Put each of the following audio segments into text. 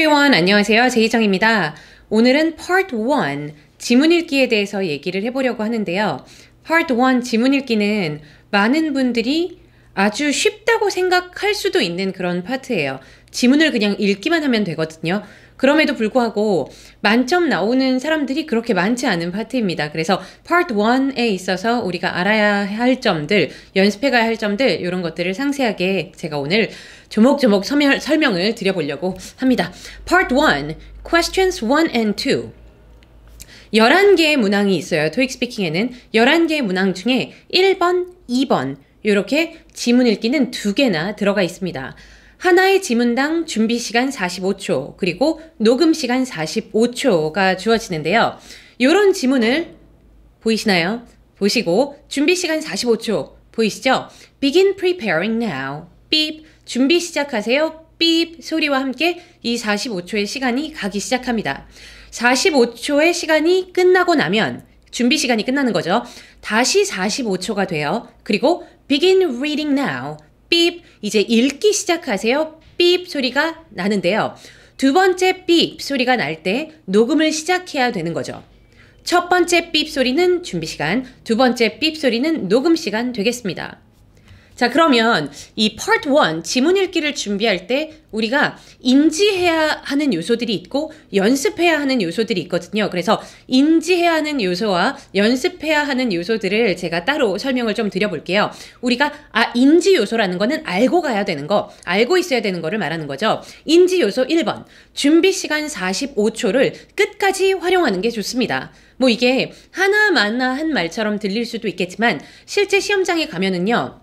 everyone. 안녕하세요. 제이정입니다. 오늘은 part 1 지문 읽기에 대해서 얘기를 해보려고 하는데요. part 1 지문 읽기는 많은 분들이 아주 쉽다고 생각할 수도 있는 그런 파트예요. 지문을 그냥 읽기만 하면 되거든요. 그럼에도 불구하고 만점 나오는 사람들이 그렇게 많지 않은 파트입니다. 그래서 파트 1에 있어서 우리가 알아야 할 점들, 연습해 가야 할 점들 이런 것들을 상세하게 제가 오늘 조목조목 서명, 설명을 드려보려고 합니다. 파트 1, questions 1 and 2. 11개의 문항이 있어요. 토익 스피킹에는 11개의 문항 중에 1번, 2번 이렇게 지문 읽기는 두 개나 들어가 있습니다. 하나의 지문당 준비 시간 45초, 그리고 녹음 시간 45초가 주어지는데요. 이런 지문을 보이시나요? 보시고 준비 시간 45초 보이시죠? Begin preparing now. 삐 준비 시작하세요. 삐 소리와 함께 이 45초의 시간이 가기 시작합니다. 45초의 시간이 끝나고 나면 준비 시간이 끝나는 거죠. 다시 45초가 돼요. 그리고 begin reading now. 삐 이제 읽기 시작하세요. 삐 소리가 나는데요. 두 번째 삐 소리가 날 때 녹음을 시작해야 되는 거죠. 첫 번째 삐 소리는 준비 시간, 두 번째 삐 소리는 녹음 시간 되겠습니다. 자, 그러면 이 part 1 지문 읽기를 준비할 때 우리가 인지해야 하는 요소들이 있고 연습해야 하는 요소들이 있거든요. 그래서 인지해야 하는 요소와 연습해야 하는 요소들을 제가 따로 설명을 좀 드려볼게요. 우리가 아 인지 요소라는 거는 알고 가야 되는 거, 알고 있어야 되는 거를 말하는 거죠. 인지 요소 1번 준비 시간 45초를 끝까지 활용하는 게 좋습니다. 뭐 이게 하나만나 한 말처럼 들릴 수도 있겠지만 실제 시험장에 가면은요.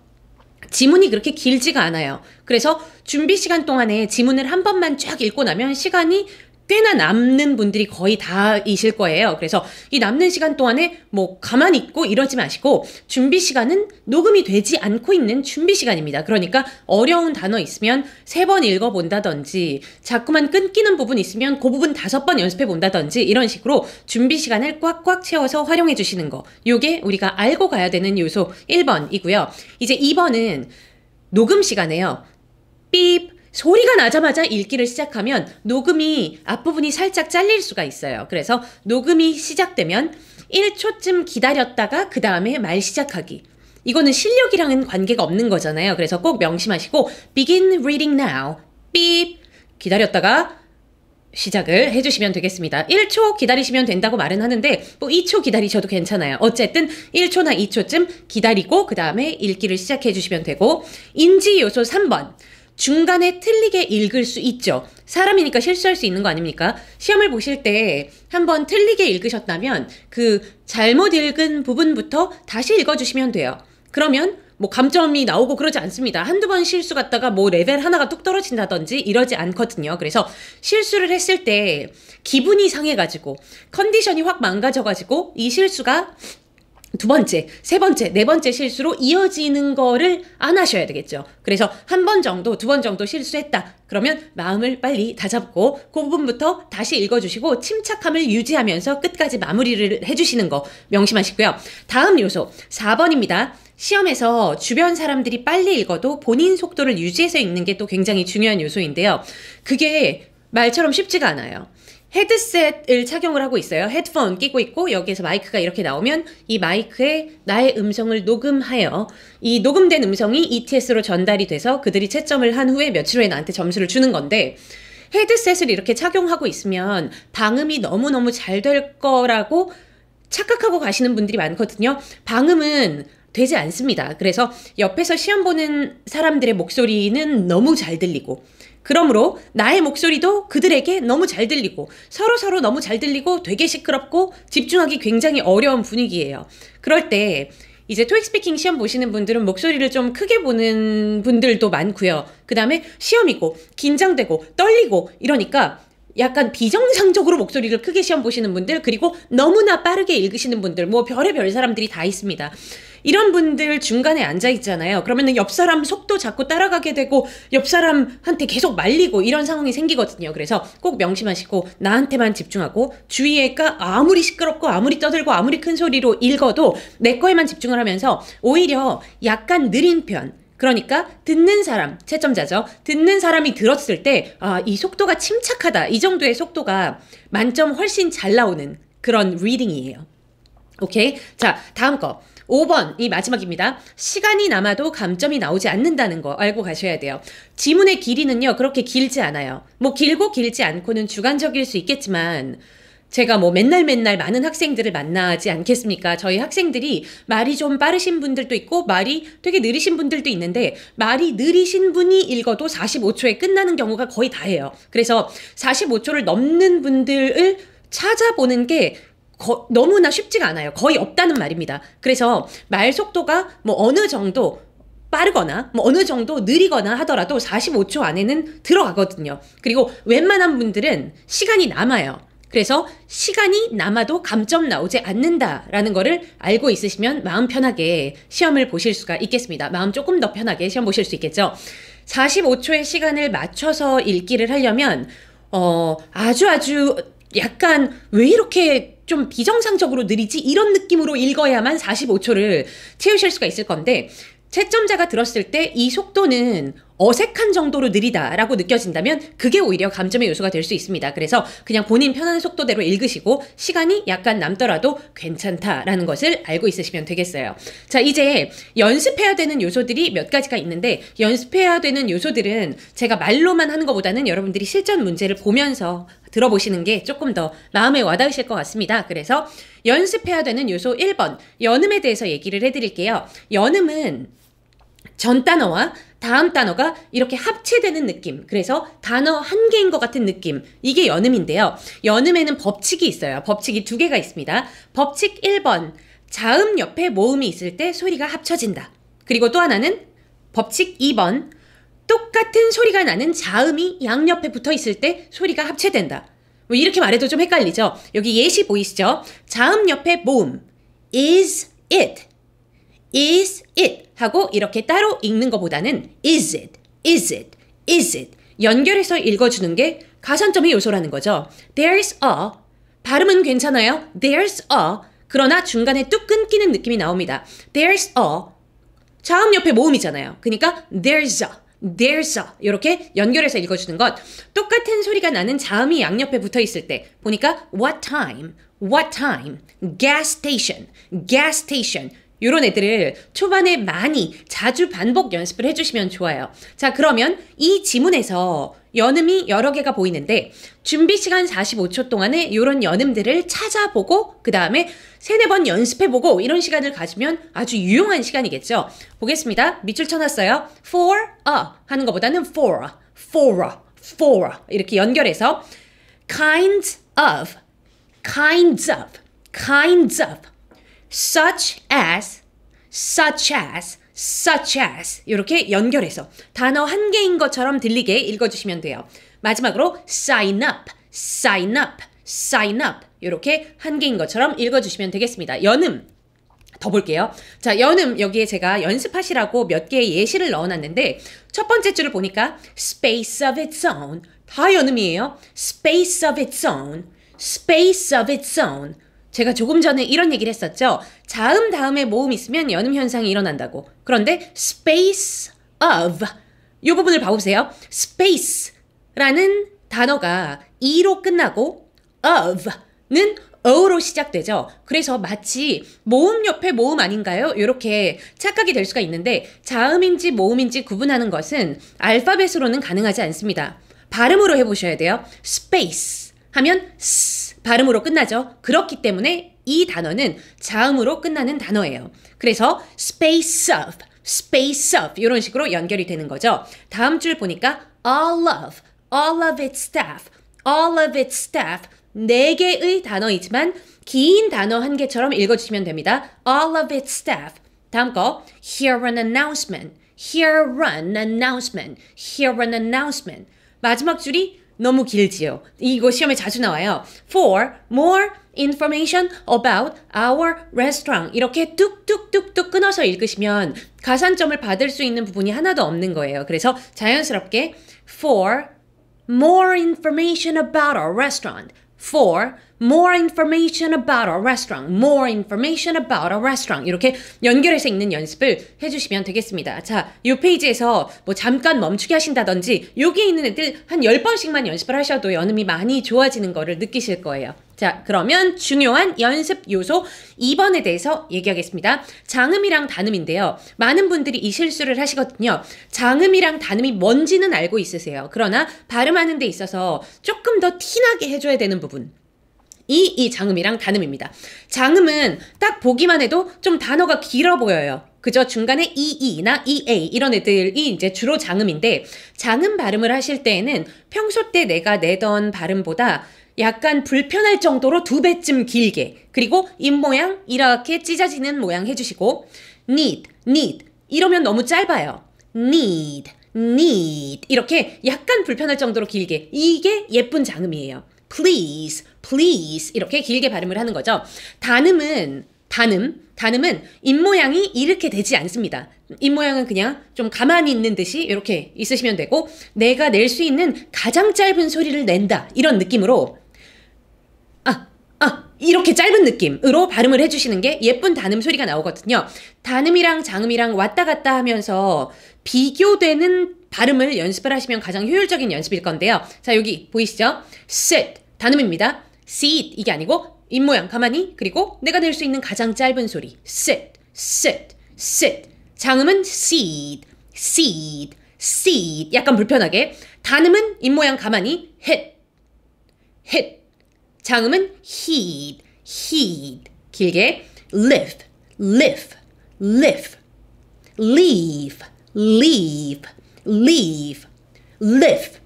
지문이 그렇게 길지가 않아요. 그래서 준비 시간 동안에 지문을 한 번만 쫙 읽고 나면 시간이 꽤나 남는 분들이 거의 다이실 거예요. 그래서 이 남는 시간 동안에 뭐 가만히 있고 이러지 마시고 준비 시간은 녹음이 되지 않고 있는 준비 시간입니다. 그러니까 어려운 단어 있으면 세 번 읽어본다든지 자꾸만 끊기는 부분 있으면 그 부분 다섯 번 연습해본다든지 이런 식으로 준비 시간을 꽉꽉 채워서 활용해 주시는 거. 요게 우리가 알고 가야 되는 요소 1번이고요. 이제 2번은 녹음 시간에요. 삐 소리가 나자마자 읽기를 시작하면 녹음이 앞부분이 살짝 잘릴 수가 있어요. 그래서 녹음이 시작되면 1초쯤 기다렸다가 그 다음에 말 시작하기. 이거는 실력이랑은 관계가 없는 거잖아요. 그래서 꼭 명심하시고 begin reading now. 삐 기다렸다가 시작을 해주시면 되겠습니다. 1초 기다리시면 된다고 말은 하는데 뭐 2초 기다리셔도 괜찮아요. 어쨌든 1초나 2초쯤 기다리고 그 다음에 읽기를 시작해 주시면 되고 인지 요소 3번 중간에 틀리게 읽을 수 있죠. 사람이니까 실수할 수 있는 거 아닙니까? 시험을 보실 때 한번 틀리게 읽으셨다면 그 잘못 읽은 부분부터 다시 읽어주시면 돼요. 그러면 뭐 감점이 나오고 그러지 않습니다. 한두 번 실수 갔다가 뭐 레벨 하나가 뚝 떨어진다든지 이러지 않거든요. 그래서 실수를 했을 때 기분이 상해가지고 컨디션이 확 망가져가지고 이 실수가 두 번째, 세 번째, 네 번째 실수로 이어지는 거를 안 하셔야 되겠죠. 그래서 한 번 정도, 두 번 정도 실수했다. 그러면 마음을 빨리 다잡고 그 부분부터 다시 읽어주시고 침착함을 유지하면서 끝까지 마무리를 해주시는 거 명심하시고요. 다음 요소 4번입니다. 시험에서 주변 사람들이 빨리 읽어도 본인 속도를 유지해서 읽는 게 또 굉장히 중요한 요소인데요. 그게 말처럼 쉽지가 않아요. 헤드셋을 착용을 하고 있어요. 헤드폰 끼고 있고 여기에서 마이크가 이렇게 나오면 이 마이크에 나의 음성을 녹음하여 이 녹음된 음성이 ETS로 전달이 돼서 그들이 채점을 한 후에 며칠 후에 나한테 점수를 주는 건데 헤드셋을 이렇게 착용하고 있으면 방음이 너무너무 잘 될 거라고 착각하고 가시는 분들이 많거든요. 방음은 되지 않습니다. 그래서 옆에서 시험 보는 사람들의 목소리는 너무 잘 들리고 그러므로 나의 목소리도 그들에게 너무 잘 들리고 서로 서로 너무 잘 들리고 되게 시끄럽고 집중하기 굉장히 어려운 분위기예요. 그럴 때 이제 토익 스피킹 시험 보시는 분들은 목소리를 좀 크게 보는 분들도 많고요. 그다음에 시험이고 긴장되고 떨리고 이러니까 약간 비정상적으로 목소리를 크게 시험 보시는 분들 그리고 너무나 빠르게 읽으시는 분들 뭐 별의별 사람들이 다 있습니다. 이런 분들 중간에 앉아 있잖아요. 그러면 옆 사람 속도 자꾸 따라가게 되고 옆 사람한테 계속 말리고 이런 상황이 생기거든요. 그래서 꼭 명심하시고 나한테만 집중하고 주위에가 아무리 시끄럽고 아무리 떠들고 아무리 큰 소리로 읽어도 내 거에만 집중을 하면서 오히려 약간 느린 편 그러니까 듣는 사람, 채점자죠. 듣는 사람이 들었을 때, 아, 이 속도가 침착하다. 이 정도의 속도가 만점 훨씬 잘 나오는 그런 리딩이에요. 오케이. 자, 다음 거. 5번 이 마지막입니다. 시간이 남아도 감점이 나오지 않는다는 거 알고 가셔야 돼요. 지문의 길이는요 그렇게 길지 않아요. 뭐 길고 길지 않고는 주관적일 수 있겠지만 제가 뭐 맨날 맨날 많은 학생들을 만나지 않겠습니까? 저희 학생들이 말이 좀 빠르신 분들도 있고 말이 되게 느리신 분들도 있는데 말이 느리신 분이 읽어도 45초에 끝나는 경우가 거의 다예요. 그래서 45초를 넘는 분들을 찾아보는 게 거, 너무나 쉽지가 않아요. 거의 없다는 말입니다. 그래서 말 속도가 뭐 어느 정도 빠르거나 뭐 어느 정도 느리거나 하더라도 45초 안에는 들어가거든요. 그리고 웬만한 분들은 시간이 남아요. 그래서 시간이 남아도 감점 나오지 않는다라는 거를 알고 있으시면 마음 편하게 시험을 보실 수가 있겠습니다. 마음 조금 더 편하게 시험 보실 수 있겠죠. 45초의 시간을 맞춰서 읽기를 하려면 어 아주 아주 약간 왜 이렇게 좀 비정상적으로 느리지 이런 느낌으로 읽어야만 45초를 채우실 수가 있을 건데 채점자가 들었을 때 이 속도는 어색한 정도로 느리다라고 느껴진다면 그게 오히려 감점의 요소가 될 수 있습니다. 그래서 그냥 본인 편한 속도대로 읽으시고 시간이 약간 남더라도 괜찮다라는 것을 알고 있으시면 되겠어요. 자, 이제 연습해야 되는 요소들이 몇 가지가 있는데 연습해야 되는 요소들은 제가 말로만 하는 것보다는 여러분들이 실전 문제를 보면서 들어보시는 게 조금 더 마음에 와닿으실 것 같습니다. 그래서 연습해야 되는 요소 1번, 연음에 대해서 얘기를 해드릴게요. 연음은 전 단어와 다음 단어가 이렇게 합체되는 느낌. 그래서 단어 한 개인 것 같은 느낌. 이게 연음인데요. 연음에는 법칙이 있어요. 법칙이 두 개가 있습니다. 법칙 1번. 자음 옆에 모음이 있을 때 소리가 합쳐진다. 그리고 또 하나는 법칙 2번. 똑같은 소리가 나는 자음이 양옆에 붙어 있을 때 소리가 합체된다. 뭐 이렇게 말해도 좀 헷갈리죠? 여기 예시 보이시죠? 자음 옆에 모음. is, it. is it 하고 이렇게 따로 읽는 것보다는 is it, is it, is it 연결해서 읽어주는 게 가산점의 요소라는 거죠. There's a 발음은 괜찮아요. There's a 그러나 중간에 뚝 끊기는 느낌이 나옵니다. There's a 자음 옆에 모음이잖아요. 그러니까 there's a there's a 이렇게 연결해서 읽어주는 것 똑같은 소리가 나는 자음이 양옆에 붙어 있을 때 보니까 what time, what time, gas station, gas station 이런 애들을 초반에 많이 자주 반복 연습을 해주시면 좋아요. 자 그러면 이 지문에서 연음이 여러 개가 보이는데 준비 시간 45초 동안에 이런 연음들을 찾아보고 그 다음에 세네 번 연습해보고 이런 시간을 가지면 아주 유용한 시간이겠죠. 보겠습니다. 밑줄 쳐놨어요. for, a 하는 것보다는 for, for, for 이렇게 연결해서 kinds of, kinds of, kinds of such as, such as, such as 이렇게 연결해서 단어 한 개인 것처럼 들리게 읽어주시면 돼요. 마지막으로 sign up, sign up, sign up 이렇게 한 개인 것처럼 읽어주시면 되겠습니다. 연음 더 볼게요. 자, 연음 여기에 제가 연습하시라고 몇 개의 예시를 넣어놨는데 첫 번째 줄을 보니까 space of its own 다 연음이에요. space of its own, space of its own 제가 조금 전에 이런 얘기를 했었죠. 자음 다음에 모음 있으면 연음 현상이 일어난다고. 그런데 space of 이 부분을 봐보세요. space라는 단어가 e로 끝나고 of는 어로 시작되죠. 그래서 마치 모음 옆에 모음 아닌가요? 이렇게 착각이 될 수가 있는데 자음인지 모음인지 구분하는 것은 알파벳으로는 가능하지 않습니다. 발음으로 해보셔야 돼요. space 하면 s 발음으로 끝나죠. 그렇기 때문에 이 단어는 자음으로 끝나는 단어예요. 그래서 space of, space of 이런 식으로 연결이 되는 거죠. 다음 줄 보니까 all of, all of its staff, all of its staff 네 개의 단어이지만 긴 단어 한 개처럼 읽어주시면 됩니다. All of its staff. 다음 거 hear an announcement, hear an announcement, hear an announcement. 마지막 줄이 너무 길지요. 이거 시험에 자주 나와요. For more information about our restaurant 이렇게 뚝뚝뚝뚝 끊어서 읽으시면 가산점을 받을 수 있는 부분이 하나도 없는 거예요. 그래서 자연스럽게 for more information about our restaurant for more information about a restaurant, more information about a restaurant 이렇게 연결해서 읽는 연습을 해주시면 되겠습니다. 자, 이 페이지에서 뭐 잠깐 멈추게 하신다든지 여기 있는 애들 한 10번씩만 연습을 하셔도 연음이 많이 좋아지는 거를 느끼실 거예요. 자, 그러면 중요한 연습 요소 2번에 대해서 얘기하겠습니다. 장음이랑 단음인데요. 많은 분들이 이 실수를 하시거든요. 장음이랑 단음이 뭔지는 알고 있으세요. 그러나 발음하는 데 있어서 조금 더 티나게 해줘야 되는 부분. 이, 이 장음이랑 단음입니다. 장음은 딱 보기만 해도 좀 단어가 길어 보여요. 그저 중간에 이이나 이에 이런 애들이 이제 주로 장음인데 장음 발음을 하실 때에는 평소 때 내가 내던 발음보다 약간 불편할 정도로 두 배쯤 길게 그리고 입 모양 이렇게 찢어지는 모양 해주시고 need need 이러면 너무 짧아요 need need 이렇게 약간 불편할 정도로 길게 이게 예쁜 장음이에요. please, please 이렇게 길게 발음을 하는 거죠. 단음은 단음, 단음은 입모양이 이렇게 되지 않습니다. 입모양은 그냥 좀 가만히 있는 듯이 이렇게 있으시면 되고 내가 낼 수 있는 가장 짧은 소리를 낸다 이런 느낌으로 아, 아 이렇게 짧은 느낌으로 발음을 해주시는 게 예쁜 단음 소리가 나오거든요. 단음이랑 장음이랑 왔다 갔다 하면서 비교되는 발음을 연습을 하시면 가장 효율적인 연습일 건데요. 자 여기 보이시죠? sit, 단음입니다. sit 이게 아니고 입모양 가만히 그리고 내가 낼 수 있는 가장 짧은 소리 sit, sit, sit 장음은 sit, sit, sit 약간 불편하게 단음은 입모양 가만히 hit, hit 장음은 hit, hit 길게 lift, lift, lift leave, leave, leave live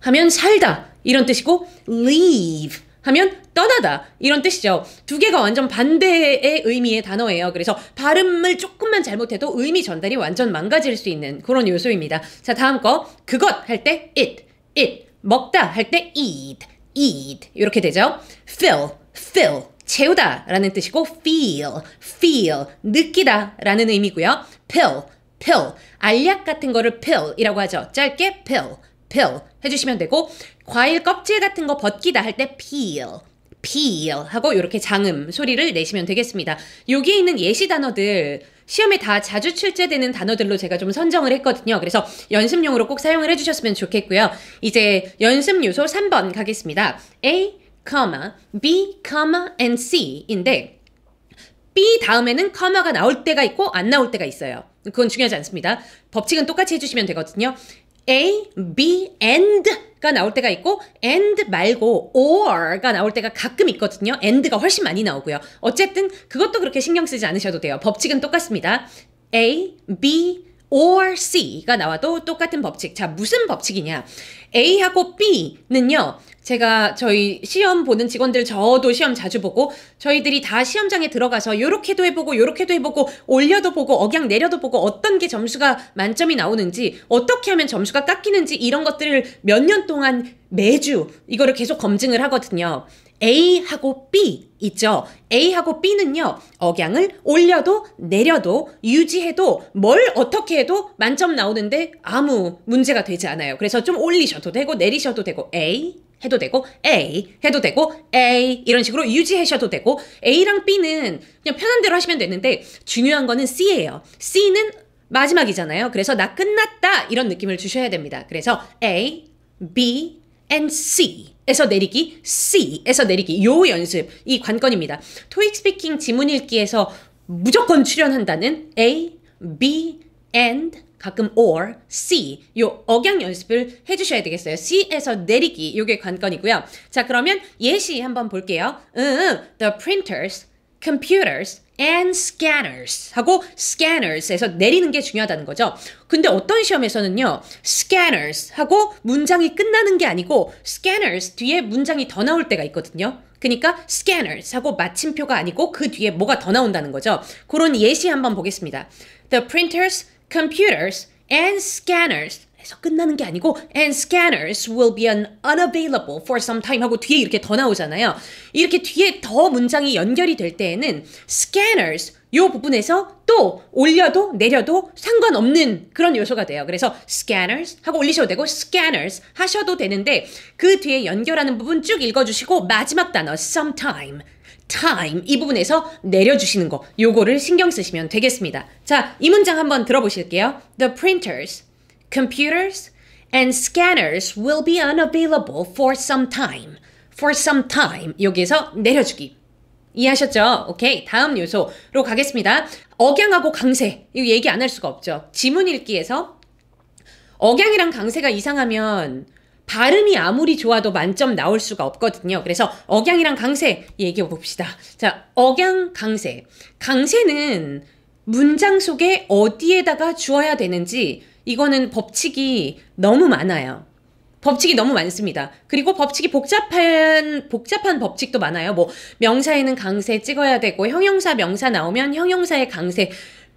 하면 살다 이런 뜻이고 leave 하면 떠나다 이런 뜻이죠. 두 개가 완전 반대의 의미의 단어예요. 그래서 발음을 조금만 잘못해도 의미 전달이 완전 망가질 수 있는 그런 요소입니다. 자 다음 거 그것 할 때 it, it 먹다 할 때 eat, eat 이렇게 되죠. fill, fill 채우다 라는 뜻이고 feel, feel 느끼다 라는 의미고요. pill, pill 알약 같은 거를 pill이라고 하죠. 짧게 pill, pill 해주시면 되고 과일 껍질 같은 거 벗기다 할 때 peel peel 하고 이렇게 장음 소리를 내시면 되겠습니다. 여기에 있는 예시 단어들 시험에 다 자주 출제되는 단어들로 제가 좀 선정을 했거든요. 그래서 연습용으로 꼭 사용을 해주셨으면 좋겠고요. 이제 연습 요소 3번 가겠습니다. A, B, and C인데 B 다음에는 커마가 나올 때가 있고 안 나올 때가 있어요. 그건 중요하지 않습니다. 법칙은 똑같이 해주시면 되거든요. A, B, and 가 나올 때가 있고 and 말고 or가 나올 때가 가끔 있거든요. and가 훨씬 많이 나오고요. 어쨌든 그것도 그렇게 신경 쓰지 않으셔도 돼요. 법칙은 똑같습니다. A, B, or C가 나와도 똑같은 법칙. 자, 무슨 법칙이냐? A하고 B는요. 제가 저희 시험 보는 직원들 저도 시험 자주 보고 저희들이 다 시험장에 들어가서 요렇게도 해보고 요렇게도 해보고 올려도 보고 억양 내려도 보고 어떤 게 점수가 만점이 나오는지 어떻게 하면 점수가 깎이는지 이런 것들을 몇 년 동안 매주 이거를 계속 검증을 하거든요. A하고 B 있죠. A하고 B는요. 억양을 올려도 내려도 유지해도 뭘 어떻게 해도 만점 나오는데 아무 문제가 되지 않아요. 그래서 좀 올리셔 올리셔도 되고 내리셔도 되고 A 해도 되고 A 해도 되고 A 이런 식으로 유지하셔도 되고 A랑 B는 그냥 편한 대로 하시면 되는데 중요한 거는 C예요. C는 마지막이잖아요. 그래서 나 끝났다 이런 느낌을 주셔야 됩니다. 그래서 A, B, and C 에서 내리기, C에서 내리기 요 연습 이 관건입니다. 토익 스피킹 지문 읽기에서 무조건 출연한다는 A, B, and 가끔 or, C 요 억양 연습을 해주셔야 되겠어요. C에서 내리기 요게 관건이고요. 자 그러면 예시 한번 볼게요. 으응, the printers, computers, and scanners 하고 scanners에서 내리는 게 중요하다는 거죠. 근데 어떤 시험에서는요. scanners 하고 문장이 끝나는 게 아니고 scanners 뒤에 문장이 더 나올 때가 있거든요. 그러니까 scanners 하고 마침표가 아니고 그 뒤에 뭐가 더 나온다는 거죠. 그런 예시 한번 보겠습니다. The printers computers and scanners 에서 끝나는 게 아니고 and scanners will be an unavailable for some time 하고 뒤에 이렇게 더 나오잖아요. 이렇게 뒤에 더 문장이 연결이 될 때에는 scanners 요 부분에서 또 올려도 내려도 상관없는 그런 요소가 돼요. 그래서 scanners 하고 올리셔도 되고 scanners 하셔도 되는데 그 뒤에 연결하는 부분 쭉 읽어주시고 마지막 단어 sometime time 이 부분에서 내려주시는 거 요거를 신경 쓰시면 되겠습니다. 자, 이 문장 한번 들어보실게요. The printers, computers, and scanners will be unavailable for some time. for some time 여기에서 내려주기 이해하셨죠? 오케이 다음 요소로 가겠습니다. 억양하고 강세 이거 얘기 안 할 수가 없죠. 지문 읽기에서 억양이랑 강세가 이상하면 발음이 아무리 좋아도 만점 나올 수가 없거든요. 그래서 억양이랑 강세 얘기해 봅시다. 자, 억양 강세. 강세는 문장 속에 어디에다가 주어야 되는지 이거는 법칙이 너무 많아요. 법칙이 너무 많습니다. 그리고 법칙이 복잡한 복잡한 법칙도 많아요. 뭐 명사에는 강세 찍어야 되고 형용사 명사 나오면 형용사의 강세,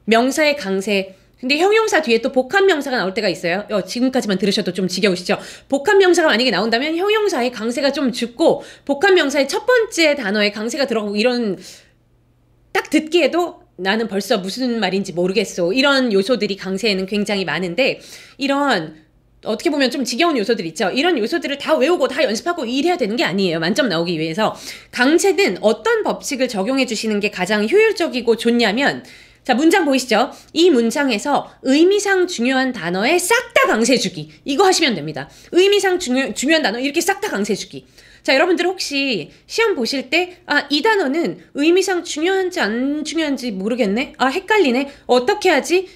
명사의 강세 근데 형용사 뒤에 또 복합명사가 나올 때가 있어요. 어, 지금까지만 들으셔도 좀 지겨우시죠? 복합명사가 만약에 나온다면 형용사의 강세가 좀 죽고 복합명사의 첫 번째 단어에 강세가 들어가고 이런 딱 듣기에도 나는 벌써 무슨 말인지 모르겠어. 이런 요소들이 강세에는 굉장히 많은데 이런 어떻게 보면 좀 지겨운 요소들 있죠. 이런 요소들을 다 외우고 다 연습하고 일해야 되는 게 아니에요. 만점 나오기 위해서. 강세는 어떤 법칙을 적용해 주시는 게 가장 효율적이고 좋냐면 자, 문장 보이시죠? 이 문장에서 의미상 중요한 단어에 싹 다 강세주기. 이거 하시면 됩니다. 의미상 중요, 중요한 단어 이렇게 싹 다 강세주기. 자, 여러분들 혹시 시험 보실 때, 아, 이 단어는 의미상 중요한지 안 중요한지 모르겠네? 아, 헷갈리네? 어떻게 하지?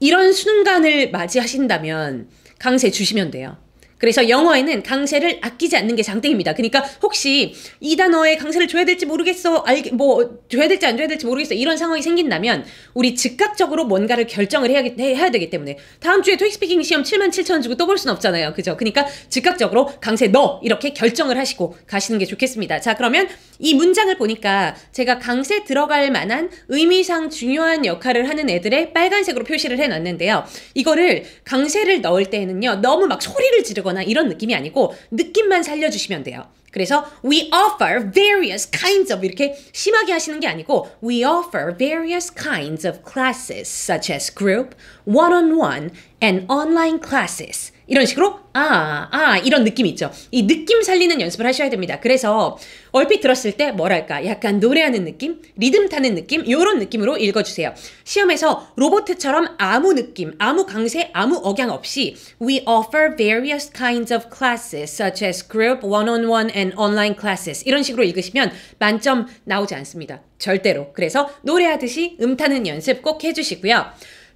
이런 순간을 맞이하신다면 강세 주시면 돼요. 그래서 영어에는 강세를 아끼지 않는 게 장땡입니다. 그러니까 혹시 이 단어에 강세를 줘야 될지 모르겠어, 알, 뭐 줘야 될지 안 줘야 될지 모르겠어 이런 상황이 생긴다면 우리 즉각적으로 뭔가를 결정을 해야, 해야 되기 때문에 다음 주에 토익스피킹 시험 7만 7천 원 주고 또 볼 순 없잖아요, 그죠? 그러니까 즉각적으로 강세 너 이렇게 결정을 하시고 가시는 게 좋겠습니다. 자 그러면 이 문장을 보니까 제가 강세 들어갈 만한 의미상 중요한 역할을 하는 애들의 빨간색으로 표시를 해놨는데요. 이거를 강세를 넣을 때는요 에 너무 막 소리를 지르고 살려주거나 이런 느낌이 아니고 느낌만 살려주시면 돼요. 그래서 we offer various kinds of 이렇게 심하게 하시는 게 아니고 we offer various kinds of classes such as group, one-on-one, -on -one, and online classes. 이런 식으로 아, 아 이런 느낌 있죠. 이 느낌 살리는 연습을 하셔야 됩니다. 그래서 얼핏 들었을 때 뭐랄까 약간 노래하는 느낌, 리듬 타는 느낌 이런 느낌으로 읽어주세요. 시험에서 로보트처럼 아무 느낌, 아무 강세, 아무 억양 없이 We offer various kinds of classes such as group, one-on-one and online classes 이런 식으로 읽으시면 만점 나오지 않습니다. 절대로. 그래서 노래하듯이 음 타는 연습 꼭 해주시고요.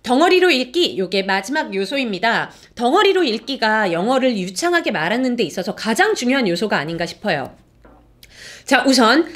덩어리로 읽기 요게 마지막 요소입니다. 덩어리로 읽기가 영어를 유창하게 말하는 데 있어서 가장 중요한 요소가 아닌가 싶어요. 자 우선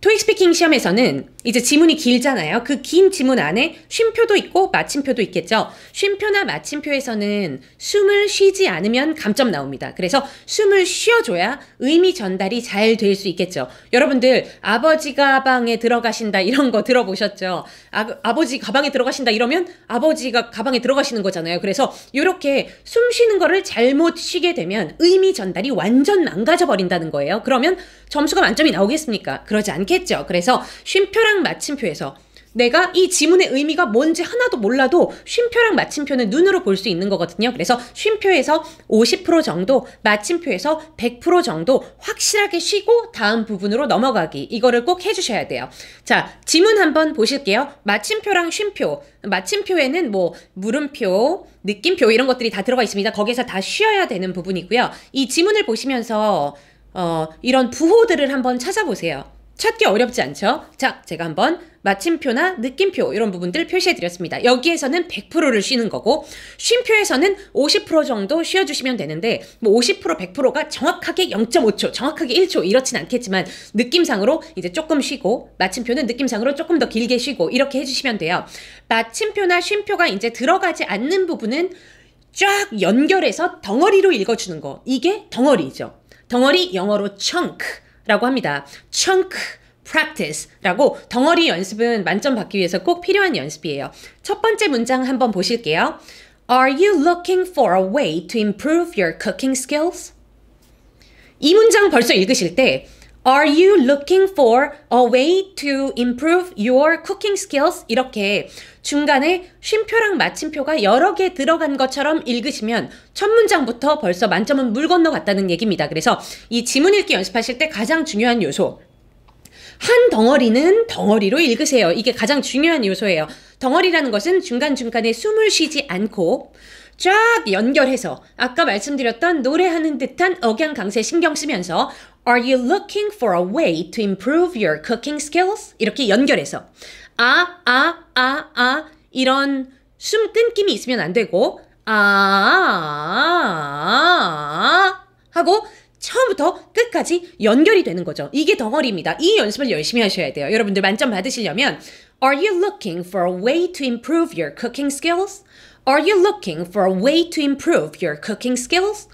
토익 스피킹 시험에서는 이제 지문이 길잖아요. 그 긴 지문 안에 쉼표도 있고 마침표도 있겠죠. 쉼표나 마침표에서는 숨을 쉬지 않으면 감점 나옵니다. 그래서 숨을 쉬어줘야 의미 전달이 잘 될 수 있겠죠. 여러분들 아버지 가방에 들어가신다 이런 거 들어보셨죠? 아, 버지 가방에 들어가신다 이러면 아버지가 가방에 들어가시는 거잖아요. 그래서 이렇게 숨 쉬는 거를 잘못 쉬게 되면 의미 전달이 완전 망가져 버린다는 거예요. 그러면 점수가 만점이 나오겠습니까? 그러지 않겠죠. 그래서 쉼표라 쉼표랑 마침표에서 내가 이 지문의 의미가 뭔지 하나도 몰라도 쉼표랑 마침표는 눈으로 볼 수 있는 거거든요. 그래서 쉼표에서 50% 정도, 마침표에서 100% 정도 확실하게 쉬고 다음 부분으로 넘어가기. 이거를 꼭 해주셔야 돼요. 자, 지문 한번 보실게요. 마침표랑 쉼표. 마침표에는 뭐 물음표, 느낌표 이런 것들이 다 들어가 있습니다. 거기서다 쉬어야 되는 부분이고요. 이 지문을 보시면서 어, 이런 부호들을 한번 찾아보세요. 찾기 어렵지 않죠? 자, 제가 한번 마침표나 느낌표 이런 부분들 표시해 드렸습니다. 여기에서는 100%를 쉬는 거고 쉼표에서는 50% 정도 쉬어 주시면 되는데 뭐50% 100%가 정확하게 0.5초, 정확하게 1초 이렇진 않겠지만 느낌상으로 이제 조금 쉬고 마침표는 느낌상으로 조금 더 길게 쉬고 이렇게 해 주시면 돼요. 마침표나 쉼표가 이제 들어가지 않는 부분은 쫙 연결해서 덩어리로 읽어 주는 거. 이게 덩어리죠. 덩어리 영어로 chunk 라고 합니다. chunk practice라고 덩어리 연습은 만점 받기 위해서 꼭 필요한 연습이에요. 첫 번째 문장 한번 보실게요. Are you looking for a way to improve your cooking skills? 이 문장 벌써 읽으실 때 Are you looking for a way to improve your cooking skills? 이렇게 중간에 쉼표랑 마침표가 여러 개 들어간 것처럼 읽으시면 첫 문장부터 벌써 만점은 물 건너갔다는 얘기입니다. 그래서 이 지문 읽기 연습하실 때 가장 중요한 요소. 한 덩어리는 덩어리로 읽으세요. 이게 가장 중요한 요소예요. 덩어리라는 것은 중간중간에 숨을 쉬지 않고 쫙 연결해서 아까 말씀드렸던 노래하는 듯한 억양 강세 신경 쓰면서 Are you looking for a way to improve your cooking skills? 이렇게 연결해서 아, 아, 아, 아 이런 숨 끊김이 있으면 안 되고 아, 아, 아 하고 처음부터 끝까지 연결이 되는 거죠. 이게 덩어리입니다. 이 연습을 열심히 하셔야 돼요. 여러분들 만점 받으시려면 Are you looking for a way to improve your cooking skills? Are you looking for a way to improve your cooking skills?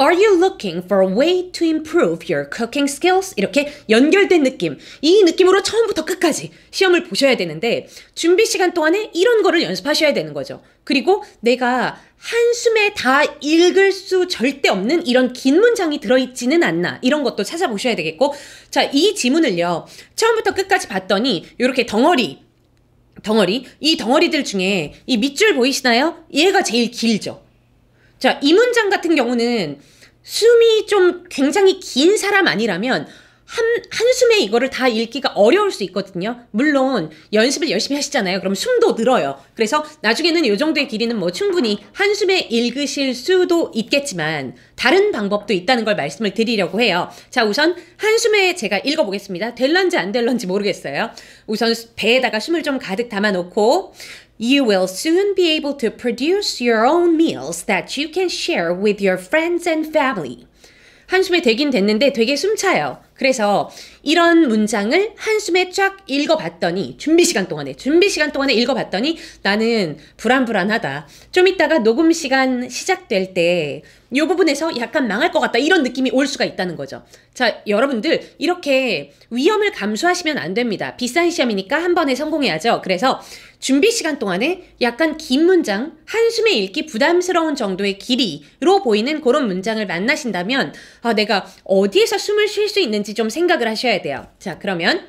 Are you looking for a way to improve your cooking skills? 이렇게 연결된 느낌. 이 느낌으로 처음부터 끝까지 시험을 보셔야 되는데, 준비 시간 동안에 이런 거를 연습하셔야 되는 거죠. 그리고 내가 한숨에 다 읽을 수 절대 없는 이런 긴 문장이 들어있지는 않나. 이런 것도 찾아보셔야 되겠고, 자, 이 지문을요, 처음부터 끝까지 봤더니, 이렇게 덩어리, 덩어리, 이 덩어리들 중에 이 밑줄 보이시나요? 얘가 제일 길죠. 자, 이 문장 같은 경우는 숨이 좀 굉장히 긴 사람 아니라면 한, 한숨에 이거를 다 읽기가 어려울 수 있거든요. 물론 연습을 열심히 하시잖아요. 그럼 숨도 늘어요. 그래서 나중에는 이 정도의 길이는 뭐 충분히 한숨에 읽으실 수도 있겠지만 다른 방법도 있다는 걸 말씀을 드리려고 해요. 자, 우선 한숨에 제가 읽어보겠습니다. 될런지 안 될런지 모르겠어요. 우선 배에다가 숨을 좀 가득 담아놓고 You will soon be able to produce your own meals that you can share with your friends and family. 한숨에 되긴 됐는데 되게 숨차요. 그래서 이런 문장을 한숨에 쫙 읽어봤더니 준비 시간 동안에 준비 시간 동안에 읽어봤더니 나는 불안불안하다. 좀 이따가 녹음 시간 시작될 때 이 부분에서 약간 망할 것 같다 이런 느낌이 올 수가 있다는 거죠. 자 여러분들 이렇게 위험을 감수하시면 안 됩니다. 비싼 시험이니까 한 번에 성공해야죠. 그래서 준비 시간 동안에 약간 긴 문장, 한숨에 읽기 부담스러운 정도의 길이로 보이는 그런 문장을 만나신다면 아, 내가 어디에서 숨을 쉴 수 있는지 건지 좀 생각을 하셔야 돼요. 자, 그러면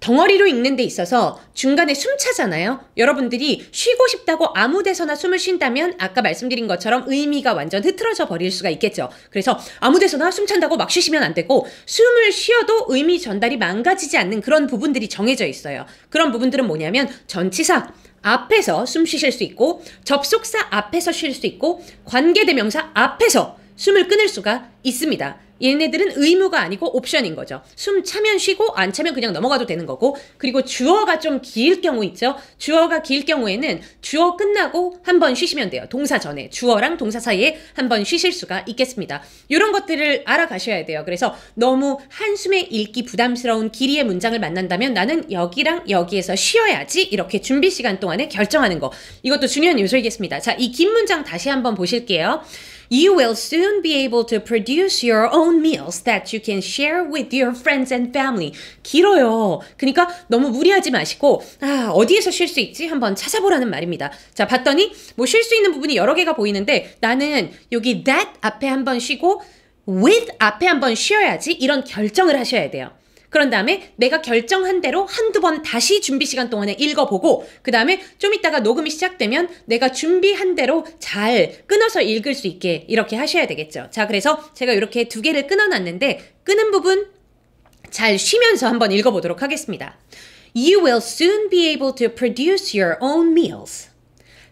덩어리로 읽는 데 있어서 중간에 숨 차잖아요. 여러분들이 쉬고 싶다고 아무 데서나 숨을 쉰다면 아까 말씀드린 것처럼 의미가 완전 흐트러져 버릴 수가 있겠죠. 그래서 아무 데서나 숨 찬다고 막 쉬시면 안 되고 숨을 쉬어도 의미 전달이 망가지지 않는 그런 부분들이 정해져 있어요. 그런 부분들은 뭐냐면 전치사, 앞에서 숨 쉬실 수 있고 접속사 앞에서 쉴 수 있고 관계대명사 앞에서 숨을 끊을 수가 있습니다. 얘네들은 의무가 아니고 옵션인 거죠. 숨 차면 쉬고 안 차면 그냥 넘어가도 되는 거고 그리고 주어가 좀 길 경우 있죠. 주어가 길 경우에는 주어 끝나고 한 번 쉬시면 돼요. 동사 전에 주어랑 동사 사이에 한 번 쉬실 수가 있겠습니다. 이런 것들을 알아가셔야 돼요. 그래서 너무 한숨에 읽기 부담스러운 길이의 문장을 만난다면 나는 여기랑 여기에서 쉬어야지 이렇게 준비 시간 동안에 결정하는 거 이것도 중요한 요소이겠습니다. 자 이 긴 문장 다시 한번 보실게요. You will soon be able to produce your own meals that you can share with your friends and family. 길어요. 그러니까 너무 무리하지 마시고 아, 어디에서 쉴 수 있지? 한번 찾아보라는 말입니다. 자, 봤더니 뭐 쉴 수 있는 부분이 여러 개가 보이는데 나는 여기 that 앞에 한번 쉬고 with 앞에 한번 쉬어야지 이런 결정을 하셔야 돼요. 그런 다음에 내가 결정한 대로 한두 번 다시 준비 시간 동안에 읽어보고 그 다음에 좀 이따가 녹음이 시작되면 내가 준비한 대로 잘 끊어서 읽을 수 있게 이렇게 하셔야 되겠죠. 자 그래서 제가 이렇게 두 개를 끊어놨는데 끊은 부분 잘 쉬면서 한번 읽어보도록 하겠습니다. You will soon be able to produce your own meals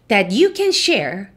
that you can share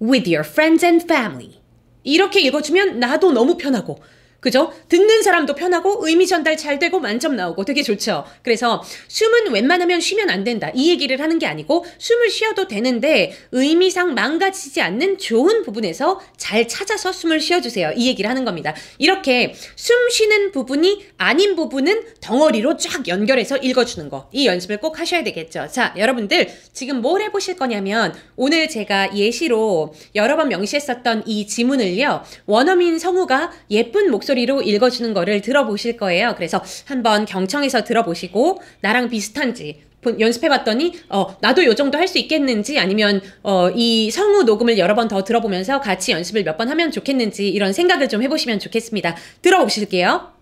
with your friends and family. 이렇게 읽어주면 나도 너무 편하고 그죠? 듣는 사람도 편하고 의미 전달 잘 되고 만점 나오고 되게 좋죠. 그래서 숨은 웬만하면 쉬면 안 된다. 이 얘기를 하는 게 아니고 숨을 쉬어도 되는데 의미상 망가지지 않는 좋은 부분에서 잘 찾아서 숨을 쉬어주세요. 이 얘기를 하는 겁니다. 이렇게 숨 쉬는 부분이 아닌 부분은 덩어리로 쫙 연결해서 읽어주는 거. 이 연습을 꼭 하셔야 되겠죠. 자, 여러분들 지금 뭘 해보실 거냐면 오늘 제가 예시로 여러 번 명시했었던 이 지문을요. 원어민 성우가 예쁜 목소리 목소리로 읽어주는 거를 들어보실 거예요. 그래서 한번 경청해서 들어보시고 나랑 비슷한지 연습해봤더니 어 나도 요 정도 할 수 있겠는지 아니면 어이 성우 녹음을 여러 번 더 들어보면서 같이 연습을 몇 번 하면 좋겠는지 이런 생각을 좀 해보시면 좋겠습니다. 들어보실게요.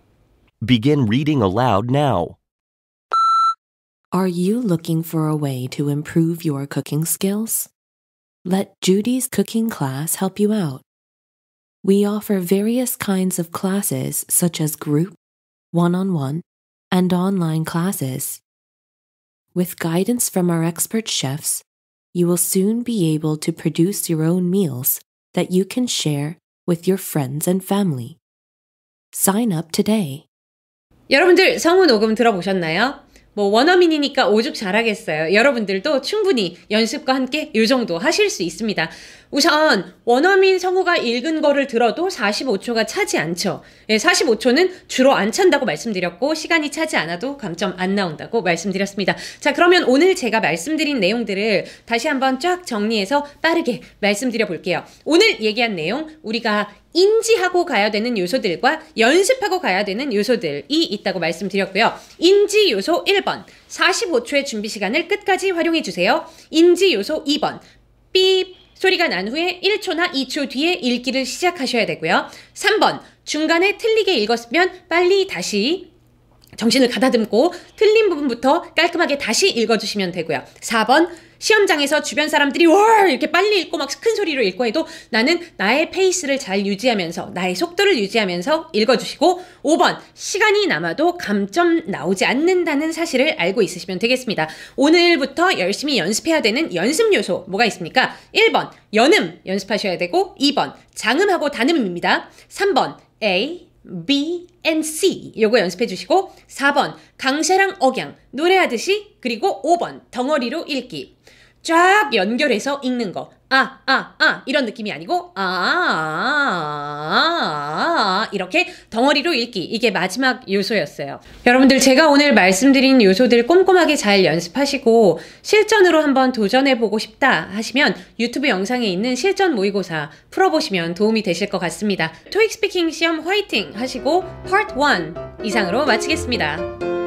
Begin reading aloud now. Are you looking for a way to improve your cooking skills? Let Judy's cooking class help you out. we offer various kinds of classes such as group, one on one, and online classes. With guidance from our expert chefs, you will soon be able to produce your own meals that you can share with your friends and family. Sign up today. 여러분들 성우 녹음 들어보셨나요? 뭐 원어민이니까 오죽 잘하겠어요. 여러분들도 충분히 연습과 함께 이 정도 하실 수 있습니다. 우선 원어민 성우가 읽은 거를 들어도 45초가 차지 않죠. 예, 45초는 주로 안 찬다고 말씀드렸고 시간이 차지 않아도 감점 안 나온다고 말씀드렸습니다. 자 그러면 오늘 제가 말씀드린 내용들을 다시 한번 쫙 정리해서 빠르게 말씀드려 볼게요. 오늘 얘기한 내용 우리가 인지하고 가야 되는 요소들과 연습하고 가야 되는 요소들이 있다고 말씀드렸고요. 인지 요소 1번 45초의 준비 시간을 끝까지 활용해 주세요. 인지 요소 2번 삐 소리가 난 후에 1초나 2초 뒤에 읽기를 시작하셔야 되고요. 3번 중간에 틀리게 읽었으면 빨리 다시 정신을 가다듬고 틀린 부분부터 깔끔하게 다시 읽어주시면 되고요. 4번 시험장에서 주변 사람들이 와 이렇게 빨리 읽고 막 큰 소리로 읽고 해도 나는 나의 페이스를 잘 유지하면서 나의 속도를 유지하면서 읽어주시고 5번 시간이 남아도 감점 나오지 않는다는 사실을 알고 있으시면 되겠습니다. 오늘부터 열심히 연습해야 되는 연습 요소 뭐가 있습니까? 1번 연음 연습하셔야 되고 2번 장음하고 단음입니다. 3번 A B and C 요거 연습해 주시고 4번 강세랑 억양 노래하듯이 그리고 5번 덩어리로 읽기 쫙 연결해서 읽는 거. 아, 아, 아, 이런 느낌이 아니고, 아, 아, 아, 아, 아 이렇게 덩어리로 읽기. 이게 마지막 요소였어요. 여러분들, 제가 오늘 말씀드린 요소들 꼼꼼하게 잘 연습하시고, 실전으로 한번 도전해보고 싶다 하시면 유튜브 영상에 있는 실전 모의고사 풀어보시면 도움이 되실 것 같습니다. 토익 스피킹 시험 화이팅 하시고, 파트 1 이상으로 마치겠습니다.